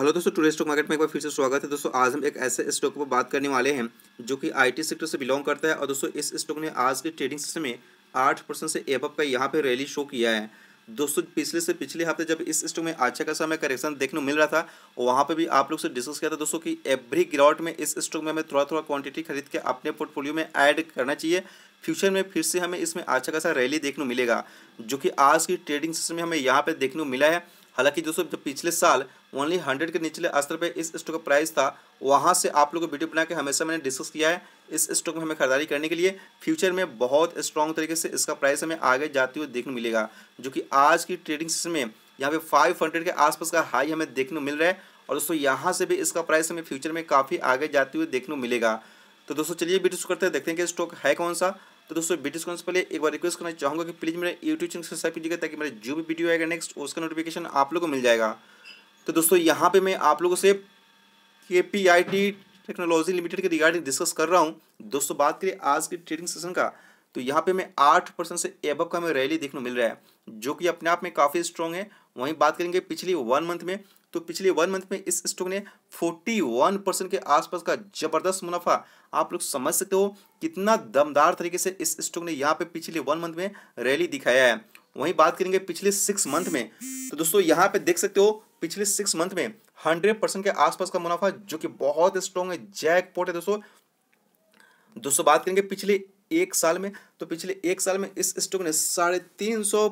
hello दोस्तों tourist stock market में एक बार फिर से स्वागत है दोस्तों आज हम एक ऐसे स्टॉक पर बात करने वाले हैं जो कि आईटी सेक्टर से बिलोंग करता है और दोस्तों इस स्टॉक ने आज के ट्रेडिंग सेशन में आठ परसेंट से एबअप का यहाँ पे रैली शो किया है दोस्तों पिछले से पिछले हफ्ते जब इस स्टॉक में अच्छा खासा हमें करेक्शन देखने मिल रहा था वहाँ पर भी आप लोग से डिस्कस किया था दोस्तों की एवरी गिरावट में इस स्टॉक में हमें थोड़ा थोड़ा क्वान्टिटी खरीद के अपने पोर्टफोलियो में ऐड करना चाहिए फ्यूचर में फिर से हमें इसमें अच्छा खासा रैली देखने को मिलेगा जो कि आज की ट्रेडिंग सेशन में हमें यहाँ पर देखने को मिला है हालांकि दोस्तों जब पिछले साल ओनली हंड्रेड के निचले स्तर पे इस स्टॉक का प्राइस था वहाँ से आप लोग को वीडियो बना के हमेशा मैंने डिस्कस किया है इस स्टॉक में हमें खरीदारी करने के लिए फ्यूचर में बहुत स्ट्रॉन्ग तरीके से इसका प्राइस हमें आगे जाते हुए देखने मिलेगा जो कि आज की ट्रेडिंग सेशन में यहाँ पे फाइव हंड्रेड के आसपास का हाई हमें देखने को मिल रहा है और दोस्तों यहाँ से भी इसका प्राइस हमें फ्यूचर में काफ़ी आगे जाते हुए देखने को मिलेगा तो दोस्तों चलिए वीडियो करते हैं देखते हैं कि स्टॉक है कौन सा तो दोस्तों वीडियो सुनने से पहले एक बार रिक्वेस्ट करना चाहूँगा कि प्लीज़ मेरे यूट्यूब चैनल सब्सक्राइब कीजिएगा ताकि मेरा जो भी वीडियो आएगा नेक्स्ट उसका नोटिफिकेशन आप लोग को मिल जाएगा तो दोस्तों यहाँ पर मैं आप लोगों से के टेक्नोलॉजी लिमिटेड के रिगार्डिंग डिस्कस कर रहा हूँ दोस्तों बात करिए आज के ट्रेडिंग सेशन का तो यहाँ पे मैं आठ परसेंट से एबव का हमें रैली देखने मिल रहा है जो कि अपने आप में काफ़ी स्ट्रॉन्ग है वहीं बात करेंगे पिछली वन मंथ में तो पिछले वन मंथ में इस स्टॉक ने 41 परसेंट के आसपास का जबरदस्त मुनाफा आप लोग समझ सकते हो कितना दमदार तरीके से इस स्टॉक ने यहाँ पे पिछले वन मंथ में रैली दिखाया है वहीं बात करेंगे पिछले सिक्स मंथ में तो दोस्तों यहाँ पे देख सकते हो पिछले सिक्स मंथ में हंड्रेड परसेंट के आसपास का मुनाफा जो कि बहुत स्ट्रॉन्ग है जैक पोर्ट है दोस्तों दोस्तों बात करेंगे पिछले एक साल में तो पिछले एक साल में इस स्टॉक ने साढ़े तीन सौ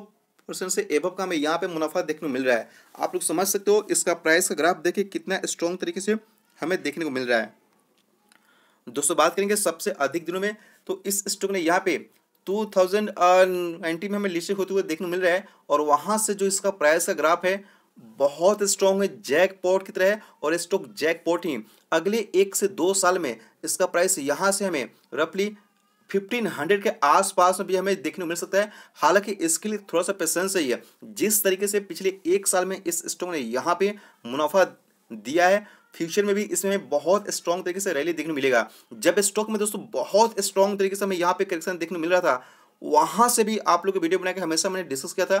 परसेंट से एबव का हमें यहाँ पे मुनाफा देखने को मिल रहा है आप लोग समझ सकते हो इसका प्राइस का ग्राफ देखिए कितना स्ट्रॉन्ग तरीके से हमें देखने को मिल रहा है दोस्तों बात करेंगे सबसे अधिक दिनों में तो इस स्टॉक ने यहाँ पे टू थाउजेंड नाइनटीन में हमें लिस्टेड होते हुए देखने को मिल रहा है और वहाँ से जो इसका प्राइस का ग्राफ है बहुत स्ट्रॉन्ग है जैक पोर्ट की तरह है और स्टॉक जैक पोर्ट ही अगले एक से दो साल में इसका प्राइस यहाँ से हमें रफली फिफ्टीन हंड्रेड के आसपास में भी हमें देखने को मिल सकता है हालांकि इसके लिए थोड़ा सा पेशेंस चाहिए जिस तरीके से पिछले एक साल में इस स्टॉक ने यहाँ पे मुनाफा दिया है फ्यूचर में भी इसमें बहुत स्ट्रॉन्ग तरीके से रैली देखने मिलेगा जब स्टॉक में दोस्तों बहुत स्ट्रॉन्ग तरीके से हमें यहाँ पे करेक्शन देखने मिल रहा था वहां से भी आप लोग वीडियो बनाकर हमेशा मैंने डिस्कस किया था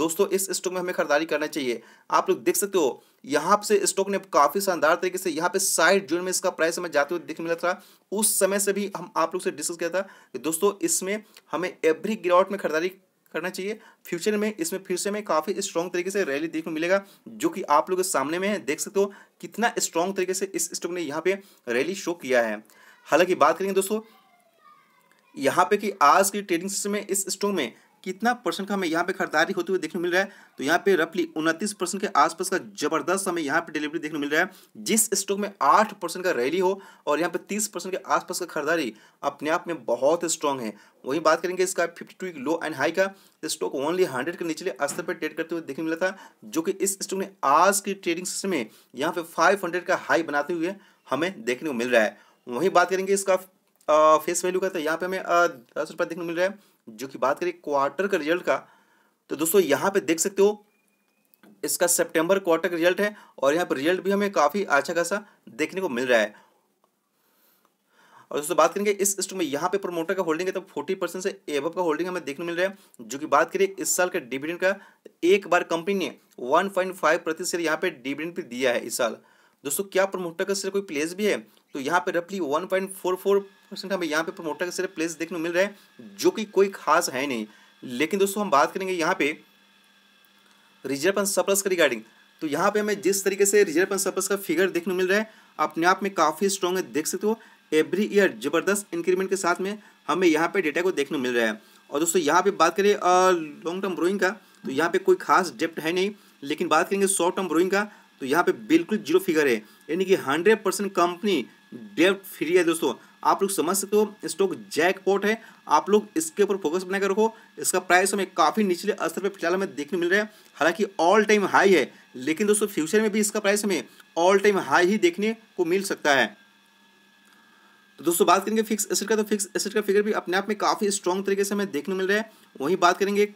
दोस्तों इस स्टॉक में हमें खरीदारी करना चाहिए आप लोग देख सकते हो यहाँ से स्टॉक ने काफ़ी शानदार तरीके से यहाँ पे साइड जून में इसका प्राइस हमें जाते हुए दिख मिला था उस समय से भी हम आप लोग से डिस्कस किया था कि दोस्तों इसमें हमें एवरी गिरावट में खरीदारी करना चाहिए फ्यूचर में इसमें फ्यूचर में काफ़ी स्ट्रॉन्ग तरीके से रैली देखने को मिलेगा जो कि आप लोग के सामने में है देख सकते हो कितना स्ट्रॉन्ग तरीके से इस स्टॉक ने यहाँ पे रैली शो किया है हालांकि बात करेंगे दोस्तों यहाँ पे कि आज की ट्रेडिंग सिस्टम में इस स्टॉक में कितना परसेंट का हमें यहाँ पे खरीदारी होती हुई देखने मिल रहा है तो यहाँ पे रफली उनतीस परसेंट के आसपास का जबरदस्त हमें यहाँ पे डिलीवरी देखने मिल रहा है जिस स्टॉक में आठ परसेंट का रैली हो और यहाँ पे तीस परसेंट के आसपास का खरीदारी अपने आप में बहुत स्ट्रांग है वहीं बात करेंगे इसका fifty two low and high का स्टॉक ओनली हंड्रेड के निचले स्तर पर ट्रेड करते हुए देखने मिला था जो कि इस स्टॉक ने आज की ट्रेडिंग सिस्टम में यहाँ पे फाइव का हाई बनाते हुए हमें देखने को मिल रहा है वहीं बात करेंगे इसका फेस वैल्यू का तो यहाँ पे हमें दस रुपये देखने मिल रहा है जो कि बात करें क्वार्टर का रिजल्ट का तो दोस्तों यहाँ पे देख सकते हो इसका सितंबर क्वार्टर का रिजल्ट है और यहाँ पर रिजल्ट भी हमें काफ़ी अच्छा खासा देखने को मिल रहा है और दोस्तों बात करेंगे इस स्टॉक में यहाँ पे प्रोमोटर का होल्डिंग है तो फोर्टी परसेंट से एब का होल्डिंग हमें देखने मिल रहा है जो कि बात करें इस साल के डिविडेंड का एक बार कंपनी ने वन पॉइंट फाइव प्रतिशत यहाँ पे डिविडेंड भी दिया है इस साल दोस्तों क्या प्रोमोटर का सिर्फ कोई प्लेस भी है तो यहाँ पे रफली 1.44 परसेंट हमें यहाँ पे प्रमोटर के सिर्फ प्लेस देखने को मिल रहा है जो कि कोई खास है नहीं लेकिन दोस्तों हम बात करेंगे यहाँ पे रिजर्व एंड सरप्लस के रिगार्डिंग तो यहाँ पे हमें जिस तरीके से रिजर्व एंड सरप्लस का फिगर देखने को मिल रहा है अपने आप में काफ़ी स्ट्रॉन्ग है देख सकते हो एवरी ईयर जबरदस्त इंक्रीमेंट के साथ में हमें यहाँ पे डेटा को देखने को मिल रहा है और दोस्तों यहाँ पे बात करें लॉन्ग टर्म ब्रोइंग का तो यहाँ पे कोई खास डेप्ट है नहीं लेकिन बात करेंगे शॉर्ट टर्म ब्रोइंग का तो यहाँ पे बिल्कुल जीरो फिगर है यानी कि हंड्रेड परसेंट कंपनी डेप्ट फ्री है दोस्तों आप लोग समझ सकते हो स्टॉक जैकपॉट है आप लोग इसके ऊपर फोकस बनाकर रखो इसका प्राइस हमें काफ़ी निचले स्तर पर फिलहाल हमें देखने मिल रहा है हालांकि ऑल टाइम हाई है लेकिन दोस्तों फ्यूचर में भी इसका प्राइस हमें ऑल टाइम हाई ही देखने को मिल सकता है तो दोस्तों बात करेंगे फिक्स एसेट का तो फिक्स एसेट का फिगर भी अपने आप में काफ़ी स्ट्रॉन्ग तरीके से हमें देखने मिल रहा है वहीं बात करेंगे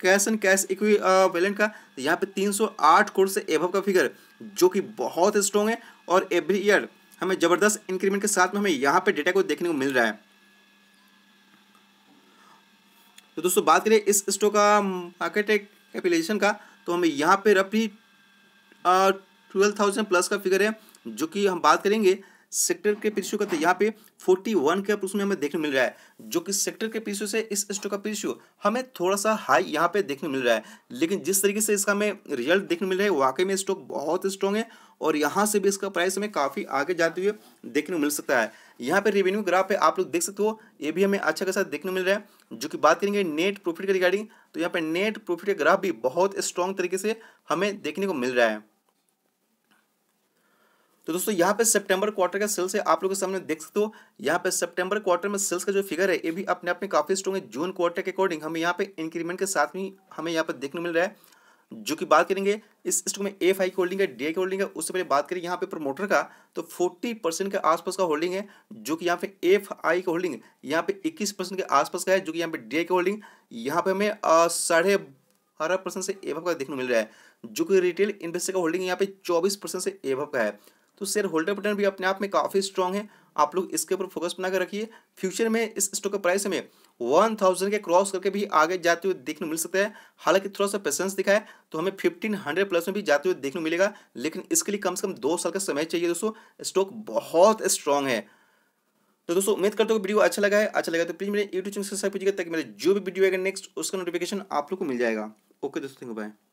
cash and cash equivalent का यहाँ पे 308 करोड़ से एभव का फिगर जो कि बहुत स्ट्रॉन्ग है और एवरी ईयर हमें ज़बरदस्त इंक्रीमेंट के साथ में हमें यहाँ पे डेटा को देखने को मिल रहा है तो दोस्तों बात करें इस स्टॉक का मार्केट कैपिटलाइजेशन का तो हमें यहाँ पे रफली ट्वेल्व थाउजेंड प्लस का फिगर है जो कि हम बात करेंगे सेक्टर के पीसीओ का तो यहाँ पे 41 के अप्रोक्स में हमें देखने मिल रहा है जो कि सेक्टर के पीसीओ से इस स्टॉक का पीसीओ हमें थोड़ा सा हाई यहाँ पे देखने मिल रहा है लेकिन जिस तरीके से इसका हमें रिजल्ट देखने मिल रहा है वाकई में स्टॉक बहुत स्ट्रॉन्ग है और यहाँ से भी इसका प्राइस हमें काफ़ी आगे जाते हुए देखने मिल सकता है यहाँ पे रेवेन्यू ग्राफ है आप लोग देख सकते हो ये भी हमें अच्छा खासा देखने मिल रहा है जो कि बात करेंगे नेट प्रॉफिट के रिगार्डिंग तो यहाँ पे नेट प्रॉफिट का ग्राफ भी बहुत स्ट्रॉन्ग तरीके से हमें देखने को मिल रहा है तो दोस्तों यहाँ पे सितंबर क्वार्टर का सेल्स है आप लोगों के सामने देख सकते हो यहाँ पे सितंबर क्वार्टर में सेल्स का जो फिगर है ये भी अपने आप में काफी स्ट्रॉन्ग है जून क्वार्टर के अकॉर्डिंग हमें यहाँ पे इंक्रीमेंट के साथ में हमें यहाँ पे देखने मिल रहा है जो कि बात करेंगे इस स्टॉक में एफ आई की होल्डिंग है डी आई की होल्डिंग है उससे पहले बात करें यहाँ पे प्रमोटर का तो 40 परसेंट के आसपास का होल्डिंग है जो कि यहाँ पे एफ आई की होल्डिंग यहाँ पे 21 परसेंट के आसपास का है जो कि यहाँ पे डी आई की होल्डिंग यहाँ पे हमें साढ़े बारह परसेंट से एवअप का देखने मिल रहा है जो कि रिटेल इन्वेस्टर का होल्डिंग यहाँ पे चौबीस परसेंट से एवअप का है तो शेयर होल्डर रिटर्न भी अपने आप में काफ़ी स्ट्रॉन्ग है आप लोग इसके ऊपर फोकस बनाकर रखिए फ्यूचर में इस स्टॉक का प्राइस में वन थाउजेंड के क्रॉस करके भी आगे जाते हुए देखने मिल सकता है हालांकि थोड़ा सा पेशेंस दिखाए तो हमें फिफ्टीन हंड्रेड प्लस में भी जाते हुए देखने मिलेगा लेकिन इसके लिए कम से कम दो साल का समय चाहिए दोस्तों स्टॉक बहुत स्ट्रॉन्ग है तो दोस्तों उम्मीद करते हो वीडियो अच्छा लगा है अच्छा लगा तो प्लीज़ मेरे यूट्यूब चैनल सब्सक्राइब कीजिएगा ताकि मेरे जो भी वीडियो आएगा नेक्स्ट उसका नोटिफिकेशन आप लोग को मिल जाएगा ओके दोस्तों बाय